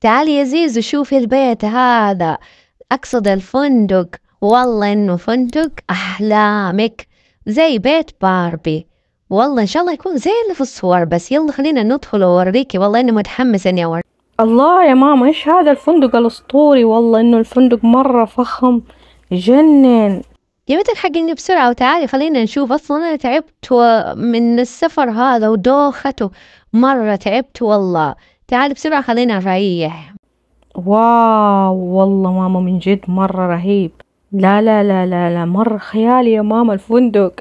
تعال يا زيزو شوف البيت هذا أقصد الفندق والله إنه فندق أحلامك زي بيت باربي والله إن شاء الله يكون زي اللي في الصور بس يلا خلينا ندخل وأوريكي والله إني متحمسة إني أوريكي الله يا ماما إيش هذا الفندق الأسطوري والله إنه الفندق مرة فخم جنن يا بنت إني بسرعة وتعالي خلينا نشوف أصلا أنا تعبت من السفر هذا ودوخته مرة تعبت والله تعالي بسرعة خلينا نريح واو والله ماما من جد مرة رهيب لا لا لا لا لا مرة خيالي يا ماما الفندق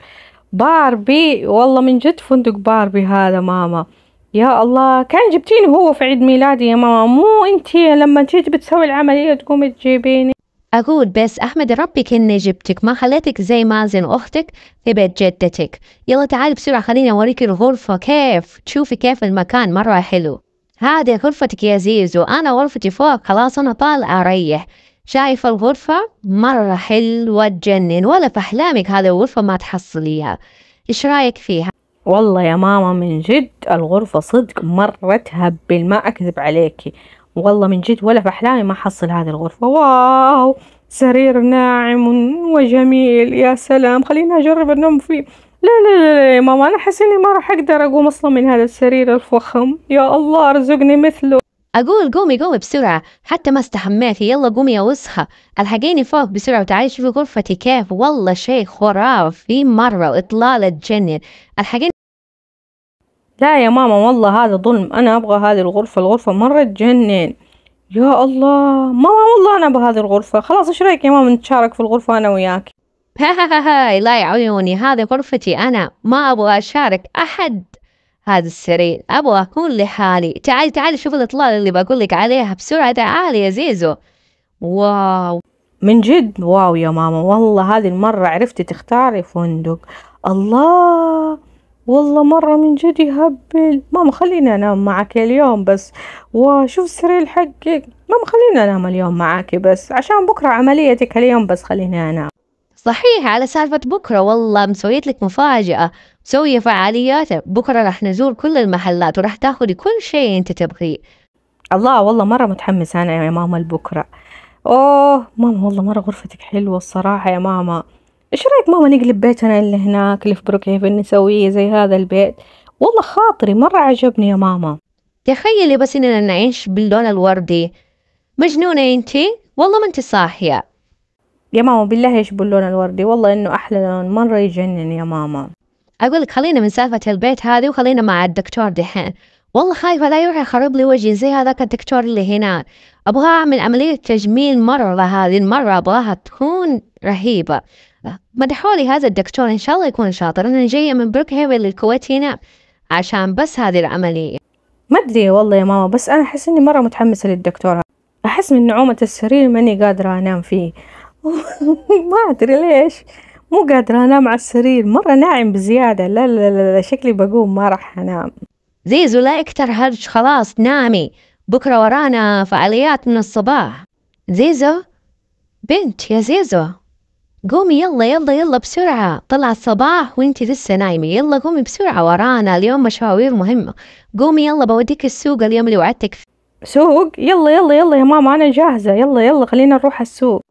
باربي والله من جد فندق باربي هذا ماما يا الله كان جبتيني هو في عيد ميلادي يا ماما مو انتي لما تجي بتسوي العملية تقومي تجيبيني أقول بس أحمد ربي كني جبتك ما خليتك زي مازن أختك في بيت جدتك يلا تعالي بسرعة خليني أوريك الغرفة كيف تشوفي كيف المكان مرة حلو هذه غرفتك يا زيزو أنا غرفتي فوق خلاص أنا طالعة أريح شايفة الغرفة مرة حلوة تجنن ولا في أحلامك هذه الغرفة ما تحصليها إيش رايك فيها؟ والله يا ماما من جد الغرفة صدق مرة تهبل ما أكذب عليكي والله من جد ولا في أحلامي ما حصل هذه الغرفة واو سرير ناعم وجميل يا سلام خليني أجرب النوم فيه لا لا لا يا ماما أنا احس إني ما راح أقدر أقوم أصلا من هذا السرير الفخم يا الله أرزقني مثله أقول قومي قومي بسرعة حتى ما استحميتي يلا قومي يا وسخة الحقيني فوق بسرعة وتعالي شوفي غرفتي كيف والله شيء خرافي مرة وإطلالة تجنن الحقيني لا يا ماما والله هذا ظلم أنا أبغى هذه الغرفة الغرفة مرة تجنن يا الله ماما والله أنا أبغى هذه الغرفة خلاص إيش رأيك يا ماما نتشارك في الغرفة أنا وياك هاي لا يعيوني هذه غرفتي أنا ما أبغى أشارك أحد هذا السرير أبغى أكون لحالي تعالي تعالي شوف الإطلالة اللي لك عليها بسرعة تعالي يا زيزو واو من جد واو يا ماما والله هذه المرة عرفتي تختاري فندق الله والله مرة من جد يهبل ماما خليني أنام معك اليوم بس وشوف السرير حقك ماما خليني أنام اليوم معك بس عشان بكرة عمليتك اليوم بس خليني أنام صحيح على سالفة بكرة والله مسويت لك مفاجأة مسوية فعاليات بكرة راح نزور كل المحلات وراح تاخذي كل شيء انت تبغيه الله والله مرة متحمسة أنا يا ماما لبكرة أوه ماما والله مرة غرفتك حلوة الصراحة يا ماما إيش رأيك ماما نقلب بيتنا اللي هناك اللي في بروك هيفن نسويه زي هذا البيت والله خاطري مرة عجبني يا ماما تخيلي بس إننا نعيش باللون الوردي مجنونة انتي والله ما انت صاحية يا ماما بالله ايش باللون الوردي والله انه احلى لون مره يجنن يا ماما اقول لك خلينا من سالفه البيت هذه وخلينا مع الدكتور دحين والله خايفة لا يروح يخرب لي وجهي زي هذاك الدكتور اللي هنا أبغى أعمل عملية تجميل مرة هذه المرة أبغاها تكون رهيبة مدحولي هذا الدكتور إن شاء الله يكون شاطر أنا جاية من بروك هيفي للكويت هنا عشان بس هذه العملية ما أدري والله يا ماما بس أنا أحس إني مرة متحمسة للدكتور أحس من نعومة السرير ماني قادرة أنام فيه ما أدري ليش مو قادرة أنام على السرير مرة ناعم بزيادة لا لا لا, لا شكلي بقوم ما راح أنام زيزو لا اكتر هرج خلاص نامي بكرة ورانا فعاليات من الصباح زيزو بنت يا زيزو قومي يلا يلا يلا بسرعة طلع الصباح وانتي لسه نايمة يلا قومي بسرعة ورانا اليوم مشاوير مهمة قومي يلا بوديك السوق اليوم اللي وعدتك فيه سوق يلا يلا يلا يا ماما أنا جاهزة يلا يلا خلينا نروح السوق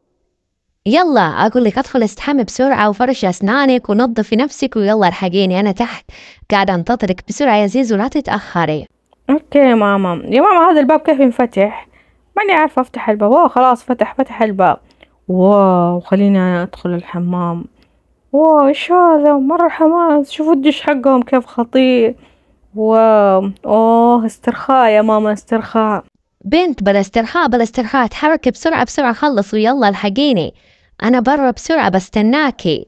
يلا اقول لك ادخل استحمي بسرعه وفرش اسنانك ونظفي نفسك ويلا الحقيني انا تحت قاعده انتظرك بسرعه يا زيزو لا تتاخري اوكي ماما يا ماما هذا الباب كيف ينفتح ماني عارفه افتح الباب واو خلاص فتح فتح الباب واو خليني ادخل الحمام واو ايش هذا مره حماس شوفوا الدش حقهم كيف خطير واو اوه استرخاء يا ماما استرخاء بنت بلا استرخاء بلا استرخاء اتحركي بسرعة بسرعة خلص ويلا الحقيني أنا برا بسرعة بستناكي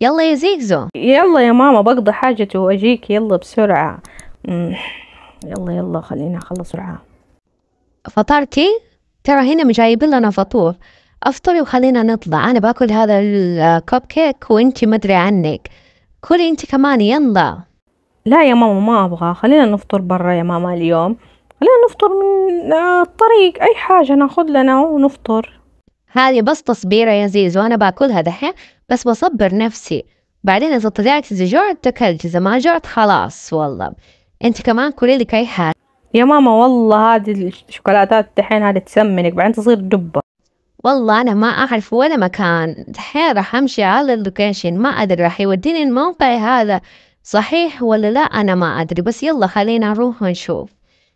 يلا يا زيزو يلا يا ماما بقضي حاجتي وأجيك يلا بسرعة يلا يلا خلينا أخلص سرعة فطرتي؟ ترى هنا مجايبين لنا فطور أفطري وخلينا نطلع أنا باكل هذا الكوب كيك وإنتي مدري عنك كلي إنتي كمان يلا لا يا ماما ما أبغى خلينا نفطر برا يا ماما اليوم خلينا نفطر من الطريق أي حاجة ناخذ لنا ونفطر هذه بس تصبيرة يا زيزو أنا باكلها دحين بس بصبر نفسي بعدين إذا طلعت إذا جعت تكلت إذا ما جعت خلاص والله أنت كمان كلي لك أي حاجة يا ماما والله هذه الشوكولاتات دحين هذه تسمنك بعدين تصير دبة والله أنا ما أعرف ولا مكان دحين راح أمشي على اللوكيشن ما أدري راح يوديني الموقع هذا صحيح ولا لا أنا ما أدري بس يلا خلينا نروح ونشوف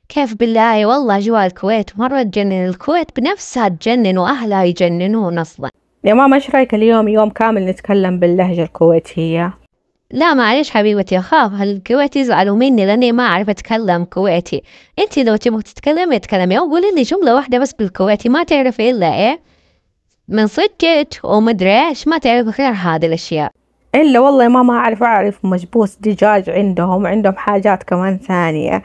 كيف بالله والله أجواء الكويت مرة تجنن الكويت بنفسها تجنن وأهلها يجننون أصلا يا ماما إيش رأيك اليوم يوم كامل نتكلم باللهجة الكويتية لا معليش حبيبتي أخاف الكويتي يزعلوا مني لأني ما أعرف أتكلم كويتي أنت لو تبغي تتكلمي اتكلمي وقولي لي جملة واحدة بس بالكويتي ما تعرفي إلا إيه من صدقك ومدري إيش ما تعرف غير هذه الأشياء إلا والله يا ماما أعرف أعرف مجبوس دجاج عندهم عندهم حاجات كمان ثانية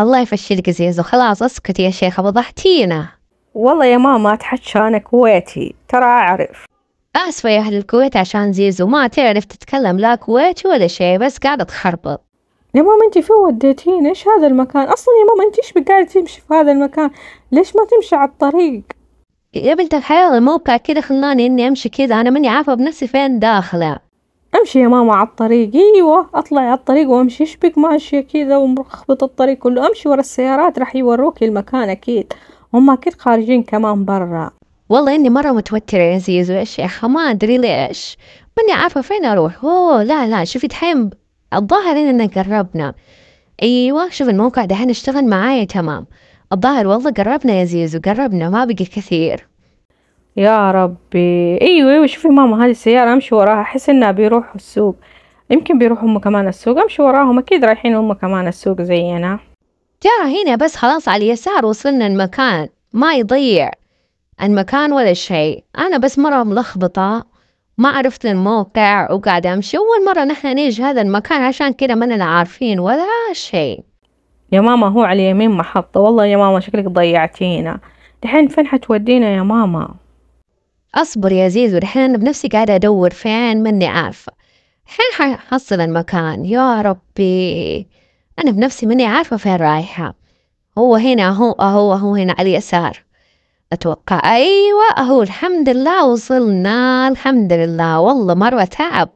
الله يفشلك زيزو خلاص اسكتي يا شيخة وضحتينا والله يا ماما اتحشى انا كويتي ترى اعرف اسفة يا اهل الكويت عشان زيزو ما تعرف تتكلم لا كويتي ولا شي بس قاعدة تخربط يا ماما انتي فين وديتيني ايش هذا المكان اصلا يا ماما انتي ايش بقاعدة تمشي في هذا المكان ليش ما تمشي على الطريق يا بنت الحلال الموقع كده خلاني اني امشي كده انا ماني عارفة بنفسي فين داخلة امشي يا ماما على الطريق ايوه اطلع على الطريق وامشي ايش بك ماشيه كذا ومخبط الطريق كله امشي ورا السيارات راح يوروك المكان اكيد هم اكيد خارجين كمان برا والله اني مره متوتره يا زيزو يا شيخه ما ادري ليش ماني عارفه فين اروح اوه لا لا شوفي دحين الظاهر اننا قربنا ايوه شوف الموقع دحين اشتغل معايا تمام الظاهر والله قربنا يا زيزو قربنا ما بقي كثير يا ربي ايوه ايوه شوفي ماما هذه السيارة امشي وراها احس انها بيروحوا السوق يمكن بيروحوا هم كمان السوق امشي وراهم اكيد رايحين هم كمان السوق زينا ترى هنا بس خلاص على اليسار وصلنا المكان ما يضيع المكان ولا شيء انا بس مرة ملخبطة ما عرفت الموقع وقاعدة امشي اول مرة نحن نيجي هذا المكان عشان كده مننا عارفين ولا شيء يا ماما هو على اليمين محطة والله يا ماما شكلك ضيعتينا دحين فين حتودينا يا ماما أصبر يا زيزو الحين أنا بنفسي قاعدة أدور فين مني عارفة الحين ححصل المكان يا ربي أنا بنفسي مني عارفة فين رايحة هو هنا هو أهو هو هنا على اليسار أتوقع أيوة أهو الحمد لله وصلنا الحمد لله والله مرة تعب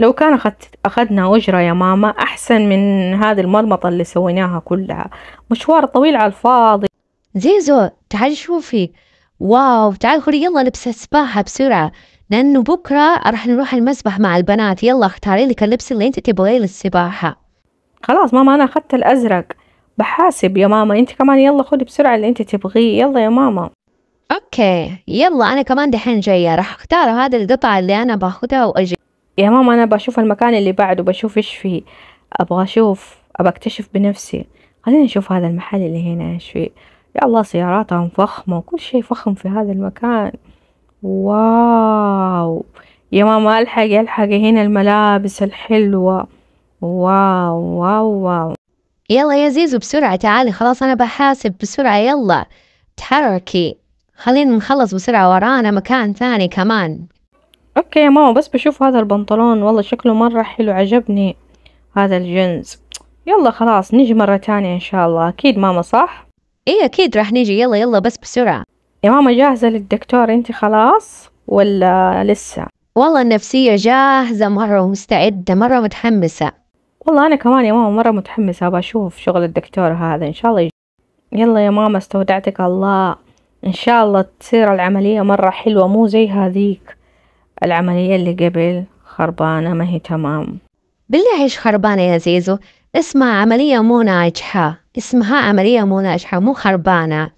لو كان أخدت أخدنا أجرة يا ماما أحسن من هذه المرمطة اللي سويناها كلها مشوار طويل على الفاضي زيزو تعالي شوفي واو تعال خوري يلا لبس سباحة بسرعة لأنه بكرة راح نروح المسبح مع البنات يلا اختاري لك اللبس اللي انت تبغيه للسباحة خلاص ماما أنا أخذت الأزرق بحاسب يا ماما انت كمان يلا خدي بسرعة اللي انت تبغيه يلا يا ماما اوكي يلا انا كمان دحين جاية راح اختار هذا القطعة اللي انا باخدها واجي يا ماما انا بشوف المكان اللي بعده بشوف ايش فيه ابغى اشوف ابغى اكتشف بنفسي خلينا نشوف هذا المحل اللي هنا ايش فيه يا الله سياراتهم فخمة وكل شيء فخم في هذا المكان واو يا ماما الحقي الحقي هنا الملابس الحلوة واو واو واو يلا يا زيزو بسرعة تعالي خلاص أنا بحاسب بسرعة يلا تحركي خلينا نخلص بسرعة ورانا مكان ثاني كمان اوكي يا ماما بس بشوف هذا البنطلون والله شكله مرة حلو عجبني هذا الجنس يلا خلاص نجي مرة تانية ان شاء الله اكيد ماما صح ايه اكيد راح نيجي يلا يلا بس بسرعة يا ماما جاهزة للدكتور انت خلاص ولا لسه والله النفسية جاهزة مرة ومستعدة مرة متحمسة والله أنا كمان يا ماما مرة متحمسة أبى أشوف شغل الدكتور هذا إن شاء الله يجي. يلا يا ماما استودعتك الله إن شاء الله تصير العملية مرة حلوة مو زي هذيك العملية اللي قبل خربانة ما هي تمام بالله إيش خربانة يا زيزو اسمها عملية مو ناجحة اسمها عملية مو ناجحة مو خربانة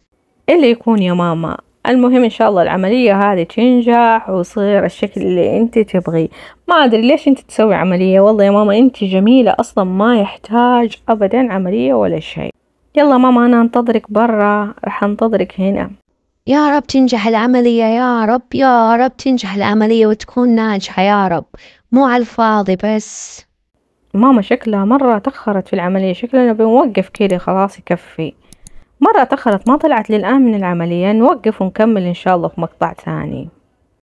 اللي يكون يا ماما المهم ان شاء الله العملية هذه تنجح وصير الشكل اللي انت تبغيه ما ادري ليش انت تسوي عملية والله يا ماما انت جميلة اصلا ما يحتاج ابدا عملية ولا شيء يلا ماما انا انتظرك برا راح انتظرك هنا يا رب تنجح العملية يا رب يا رب تنجح العملية وتكون ناجحة يا رب مو على الفاضي بس ماما شكلها مرة تأخرت في العملية شكلنا بنوقف كده خلاص يكفي مرة تأخرت ما طلعت للآن من العملية نوقف ونكمل إن شاء الله في مقطع ثاني